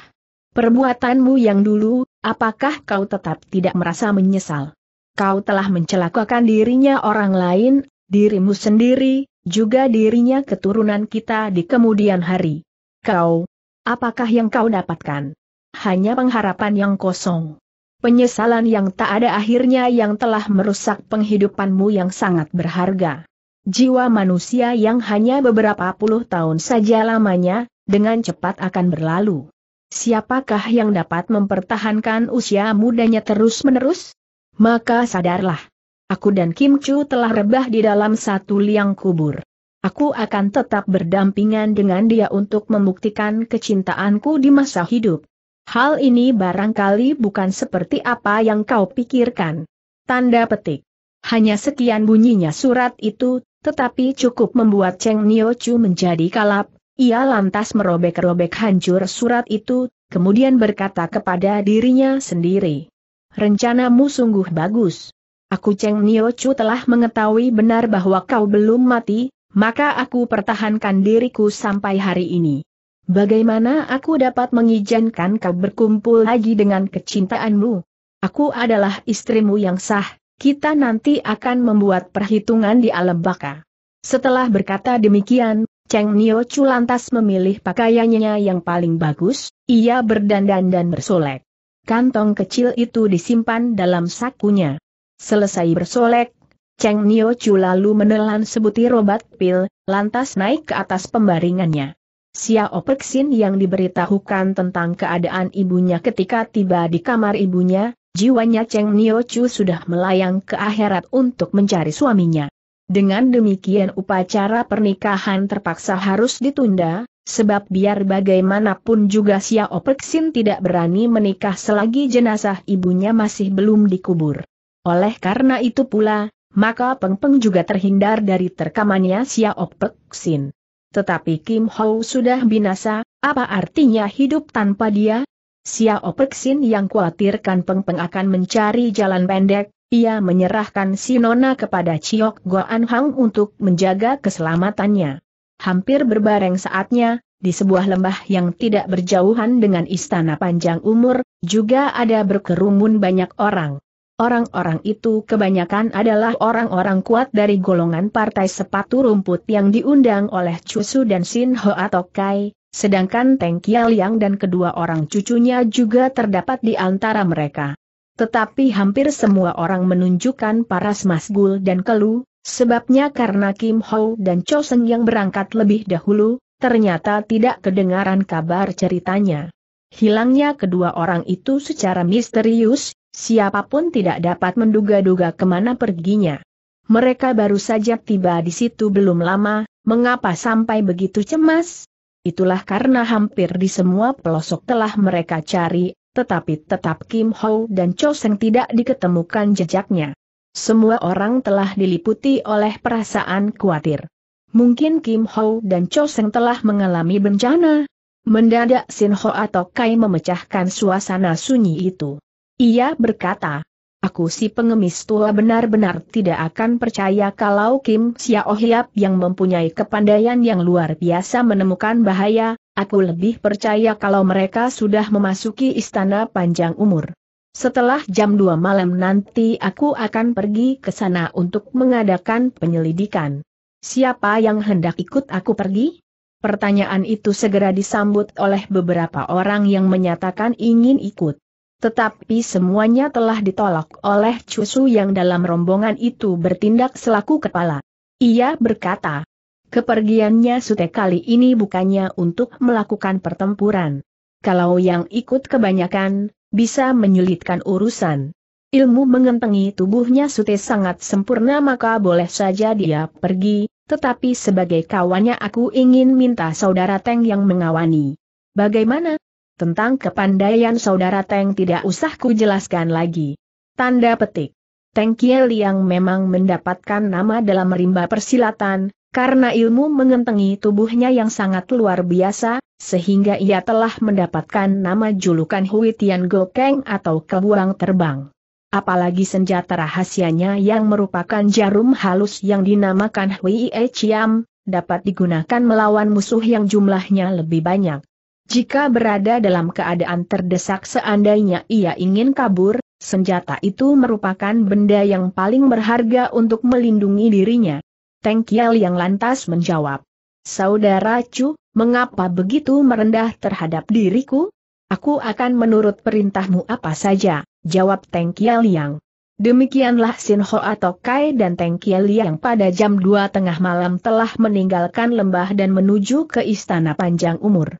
Perbuatanmu yang dulu, apakah kau tetap tidak merasa menyesal? Kau telah mencelakakan dirinya orang lain, dirimu sendiri, juga dirinya keturunan kita di kemudian hari. Kau, Apakah yang kau dapatkan? Hanya pengharapan yang kosong. Penyesalan yang tak ada akhirnya yang telah merusak penghidupanmu yang sangat berharga. Jiwa manusia yang hanya beberapa puluh tahun saja lamanya, dengan cepat akan berlalu. Siapakah yang dapat mempertahankan usia mudanya terus-menerus? Maka sadarlah. Aku dan Kim Chu telah rebah di dalam satu liang kubur. Aku akan tetap berdampingan dengan dia untuk membuktikan kecintaanku di masa hidup. Hal ini barangkali bukan seperti apa yang kau pikirkan. Tanda petik. Hanya sekian bunyinya surat itu, tetapi cukup membuat Cheng Nio Chu menjadi kalap, ia lantas merobek-robek hancur surat itu, kemudian berkata kepada dirinya sendiri. Rencanamu sungguh bagus. Aku Cheng Nio Chu telah mengetahui benar bahwa kau belum mati, maka aku pertahankan diriku sampai hari ini. Bagaimana aku dapat mengizinkan kau berkumpul lagi dengan kecintaanmu? Aku adalah istrimu yang sah, kita nanti akan membuat perhitungan di alam baka. Setelah berkata demikian, Cheng Nio Chu lantas memilih pakaiannya yang paling bagus, ia berdandan dan bersolek. Kantong kecil itu disimpan dalam sakunya. Selesai bersolek, Cheng Nio Chu lalu menelan sebutir obat pil, lantas naik ke atas pembaringannya. Xiao Peksin yang diberitahukan tentang keadaan ibunya ketika tiba di kamar ibunya, jiwanya Cheng Nio Chu sudah melayang ke akhirat untuk mencari suaminya. Dengan demikian upacara pernikahan terpaksa harus ditunda, sebab biar bagaimanapun juga Xiao Peksin tidak berani menikah selagi jenazah ibunya masih belum dikubur. Oleh karena itu pula, maka Peng Peng juga terhindar dari terkamannya Xiao Peksin. Tetapi Kim Ho sudah binasa, apa artinya hidup tanpa dia? Xiao Peksin yang khawatirkan Peng Peng akan mencari jalan pendek, ia menyerahkan Sinona kepada Chiok Goan Hang untuk menjaga keselamatannya. Hampir berbareng saatnya, di sebuah lembah yang tidak berjauhan dengan istana panjang umur, juga ada berkerumun banyak orang. Orang-orang itu kebanyakan adalah orang-orang kuat dari golongan partai sepatu rumput yang diundang oleh Chusu dan Sin Ho atau Kai, sedangkan Teng Liang dan kedua orang cucunya juga terdapat di antara mereka. Tetapi hampir semua orang menunjukkan paras Masgul dan Kelu, sebabnya karena Kim Ho dan Cho Seng yang berangkat lebih dahulu, ternyata tidak kedengaran kabar ceritanya. Hilangnya kedua orang itu secara misterius, siapapun tidak dapat menduga-duga kemana perginya. Mereka baru saja tiba di situ belum lama, mengapa sampai begitu cemas? Itulah karena hampir di semua pelosok telah mereka cari, tetapi tetap Kim Ho dan Cho Seng tidak diketemukan jejaknya. Semua orang telah diliputi oleh perasaan khawatir. Mungkin Kim Ho dan Cho Seng telah mengalami bencana. Mendadak Sin Ho atau Kai memecahkan suasana sunyi itu. Ia berkata, Aku si pengemis tua benar-benar tidak akan percaya kalau Kim Xiao Hiap yang mempunyai kepandaian yang luar biasa menemukan bahaya, aku lebih percaya kalau mereka sudah memasuki istana panjang umur. Setelah jam 2 malam nanti aku akan pergi ke sana untuk mengadakan penyelidikan. Siapa yang hendak ikut aku pergi? Pertanyaan itu segera disambut oleh beberapa orang yang menyatakan ingin ikut. Tetapi semuanya telah ditolak oleh Cusu yang dalam rombongan itu bertindak selaku kepala. Ia berkata, kepergiannya Sute kali ini bukannya untuk melakukan pertempuran. Kalau yang ikut kebanyakan, bisa menyulitkan urusan. Ilmu mengentengi tubuhnya Sute sangat sempurna maka boleh saja dia pergi, tetapi sebagai kawannya aku ingin minta saudara Teng yang mengawani. Bagaimana? Tentang kepandaian saudara Teng tidak usah ku jelaskan lagi. Tanda petik. Teng Kiel yang memang mendapatkan nama dalam rimba persilatan, karena ilmu mengentengi tubuhnya yang sangat luar biasa, sehingga ia telah mendapatkan nama julukan Hui Tian Gokeng atau Kebuang Terbang. Apalagi senjata rahasianya yang merupakan jarum halus yang dinamakan Hui E Chiam, dapat digunakan melawan musuh yang jumlahnya lebih banyak. Jika berada dalam keadaan terdesak seandainya ia ingin kabur, senjata itu merupakan benda yang paling berharga untuk melindungi dirinya. Teng Kiel yang lantas menjawab, Saudara Chu, mengapa begitu merendah terhadap diriku? Aku akan menurut perintahmu apa saja, jawab Teng Kiel yang. Demikianlah Sin atau Kai dan Teng Kiel yang pada jam 2 tengah malam telah meninggalkan lembah dan menuju ke Istana Panjang Umur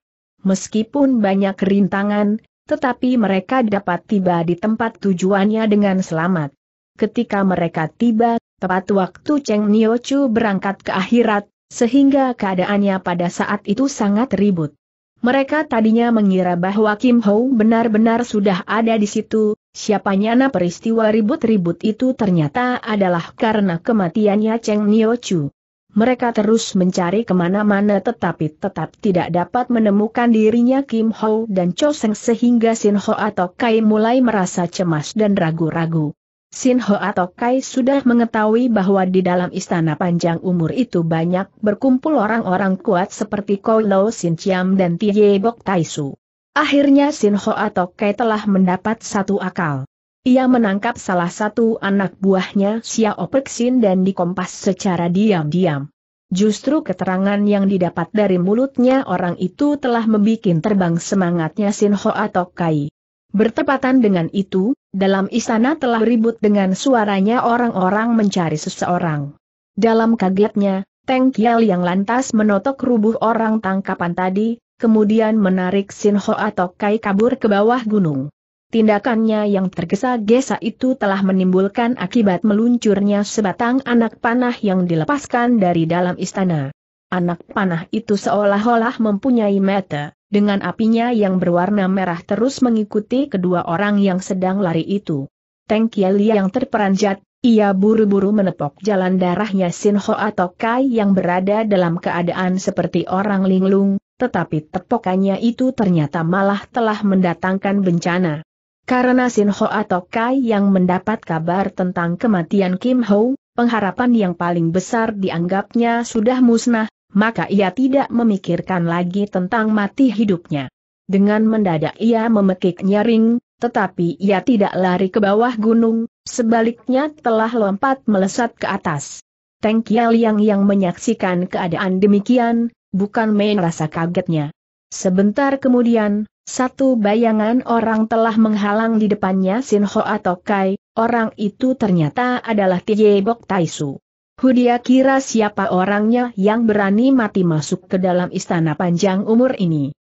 meskipun banyak rintangan, tetapi mereka dapat tiba di tempat tujuannya dengan selamat. Ketika mereka tiba, tepat waktu Cheng Chu berangkat ke akhirat, sehingga keadaannya pada saat itu sangat ribut. Mereka tadinya mengira bahwa Kim Ho benar-benar sudah ada di situ, Siapanya na peristiwa ribut-ribut itu ternyata adalah karena kematiannya Cheng Chu mereka terus mencari kemana-mana tetapi tetap tidak dapat menemukan dirinya Kim Ho dan Cho Seng sehingga Sin Ho atau Kai mulai merasa cemas dan ragu-ragu. Sin Ho atau Kai sudah mengetahui bahwa di dalam istana panjang umur itu banyak berkumpul orang-orang kuat seperti Koi Lo Sin Chiam dan Tie Bok Taisu. Akhirnya Sin Ho atau Kai telah mendapat satu akal. Ia menangkap salah satu anak buahnya Xiao Peksin dan dikompas secara diam-diam. Justru keterangan yang didapat dari mulutnya orang itu telah membuat terbang semangatnya Sin Hoa Kai. Bertepatan dengan itu, dalam istana telah ribut dengan suaranya orang-orang mencari seseorang. Dalam kagetnya, Teng Kiel yang lantas menotok rubuh orang tangkapan tadi, kemudian menarik Sin Hoa Kai kabur ke bawah gunung. Tindakannya yang tergesa-gesa itu telah menimbulkan akibat meluncurnya sebatang anak panah yang dilepaskan dari dalam istana. Anak panah itu seolah-olah mempunyai mata, dengan apinya yang berwarna merah terus mengikuti kedua orang yang sedang lari itu. Teng Kieli yang terperanjat, ia buru-buru menepok jalan darahnya Sin ho atau Kai yang berada dalam keadaan seperti orang linglung, tetapi tepokannya itu ternyata malah telah mendatangkan bencana. Karena Sin Ho atau Kai yang mendapat kabar tentang kematian Kim Ho, pengharapan yang paling besar dianggapnya sudah musnah, maka ia tidak memikirkan lagi tentang mati hidupnya. Dengan mendadak ia memekik nyaring, tetapi ia tidak lari ke bawah gunung, sebaliknya telah lompat melesat ke atas. Teng Kiel yang yang menyaksikan keadaan demikian, bukan main rasa kagetnya. Sebentar kemudian, satu bayangan orang telah menghalang di depannya Sin atau Kai. orang itu ternyata adalah Tie Bok Taisu. Hudia kira siapa orangnya yang berani mati masuk ke dalam istana panjang umur ini.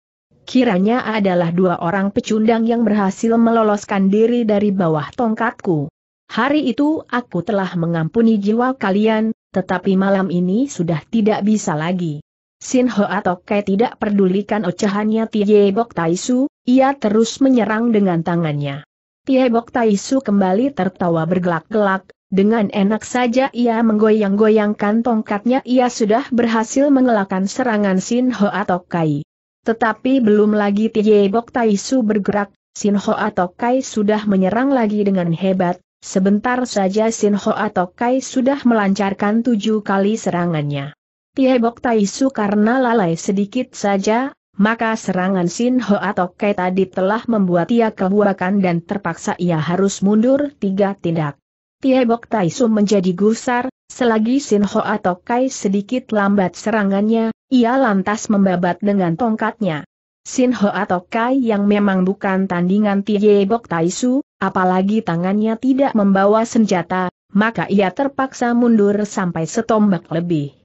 Kiranya adalah dua orang pecundang yang berhasil meloloskan diri dari bawah tongkatku. Hari itu aku telah mengampuni jiwa kalian, tetapi malam ini sudah tidak bisa lagi. Sin Ho atau Kai tidak pedulikan ocehannya Tie Bok Taisu, ia terus menyerang dengan tangannya. Tie Bok Taisu kembali tertawa bergelak-gelak, dengan enak saja ia menggoyang-goyangkan tongkatnya ia sudah berhasil mengelakkan serangan Sin Ho atau Kai. Tetapi belum lagi Tie Bok Taisu bergerak, Sin Ho atau Kai sudah menyerang lagi dengan hebat, sebentar saja Sin Ho atau Kai sudah melancarkan tujuh kali serangannya. Tiebok Taisu karena lalai sedikit saja, maka serangan Sin atau Kai tadi telah membuat ia kebuakan dan terpaksa ia harus mundur tiga tindak. Tiebok Taisu menjadi gusar, selagi Sin atau Kai sedikit lambat serangannya, ia lantas membabat dengan tongkatnya. Sin atau Kai yang memang bukan tandingan Tiebok Taisu, apalagi tangannya tidak membawa senjata, maka ia terpaksa mundur sampai setombak lebih.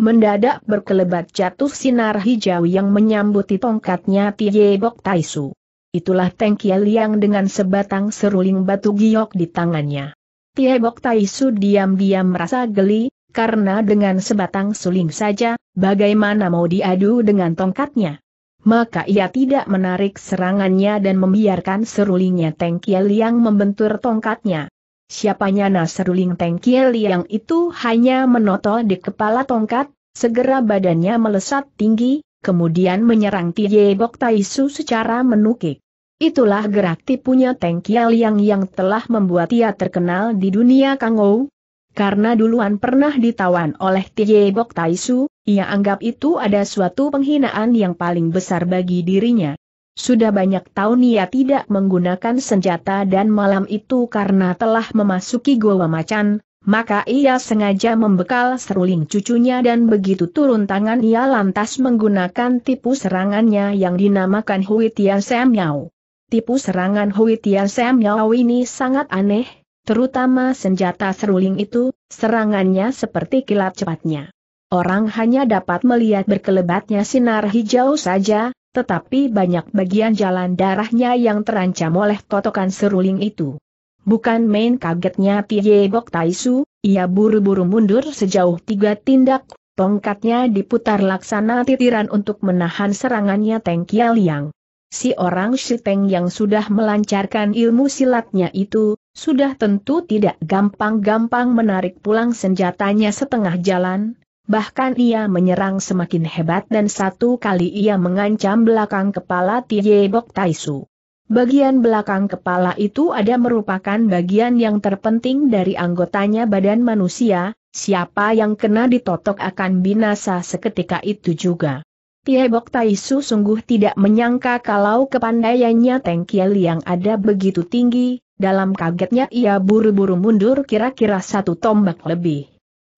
Mendadak berkelebat jatuh sinar hijau yang menyambuti tongkatnya Tie Bok Taisu. Itulah Tengkia Liang dengan sebatang seruling batu giok di tangannya. Tie Bok Taisu diam-diam merasa geli, karena dengan sebatang suling saja, bagaimana mau diadu dengan tongkatnya? Maka ia tidak menarik serangannya dan membiarkan serulingnya Tengkia Liang membentur tongkatnya siapanya Nasruling Tengkiel yang itu hanya menotol di kepala tongkat, segera badannya melesat tinggi, kemudian menyerang Tie Bok Taisu secara menukik. Itulah gerak tipunya Tengkiel yang yang telah membuat ia terkenal di dunia Kangou. Karena duluan pernah ditawan oleh Tie Bok Taisu, ia anggap itu ada suatu penghinaan yang paling besar bagi dirinya. Sudah banyak tahun ia tidak menggunakan senjata dan malam itu karena telah memasuki goa macan, maka ia sengaja membekal seruling cucunya dan begitu turun tangan ia lantas menggunakan tipu serangannya yang dinamakan Hui Tian Sam Yau. Tipu serangan Hui Tian Sam Yau ini sangat aneh, terutama senjata seruling itu, serangannya seperti kilat cepatnya. Orang hanya dapat melihat berkelebatnya sinar hijau saja, tetapi banyak bagian jalan darahnya yang terancam oleh totokan seruling itu. Bukan main kagetnya Tie Bok Taisu, ia buru-buru mundur sejauh tiga tindak, tongkatnya diputar laksana titiran untuk menahan serangannya Teng Yang. Si orang Shiteng yang sudah melancarkan ilmu silatnya itu, sudah tentu tidak gampang-gampang menarik pulang senjatanya setengah jalan, Bahkan ia menyerang semakin hebat dan satu kali ia mengancam belakang kepala Tie Bok Taisu. Bagian belakang kepala itu ada merupakan bagian yang terpenting dari anggotanya badan manusia, siapa yang kena ditotok akan binasa seketika itu juga. Bok Taisu sungguh tidak menyangka kalau kepandaiannya Teng Kiel yang ada begitu tinggi, dalam kagetnya ia buru-buru mundur kira-kira satu tombak lebih.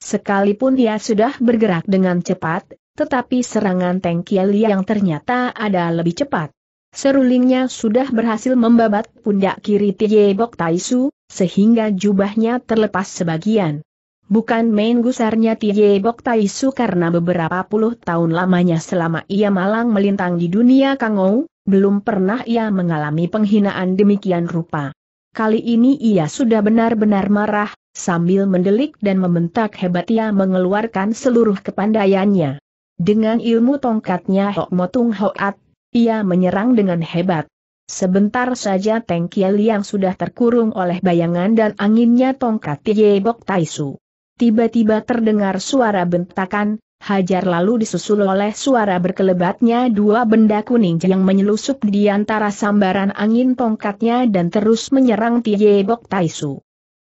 Sekalipun dia sudah bergerak dengan cepat, tetapi serangan Teng Kiali yang ternyata ada lebih cepat. Serulingnya sudah berhasil membabat pundak kiri Tie Bok Taisu, sehingga jubahnya terlepas sebagian. Bukan main gusarnya Tie Bok Taisu karena beberapa puluh tahun lamanya selama ia malang melintang di dunia Kangou, belum pernah ia mengalami penghinaan demikian rupa. Kali ini ia sudah benar-benar marah, Sambil mendelik dan membentak hebat ia mengeluarkan seluruh kepandaiannya. Dengan ilmu tongkatnya Hok Motung Hoat, ia menyerang dengan hebat. Sebentar saja Teng Kiel yang sudah terkurung oleh bayangan dan anginnya tongkat Yebok Taisu. Tiba-tiba terdengar suara bentakan, hajar lalu disusul oleh suara berkelebatnya dua benda kuning yang menyelusup di antara sambaran angin tongkatnya dan terus menyerang Tiebok Bok Taisu.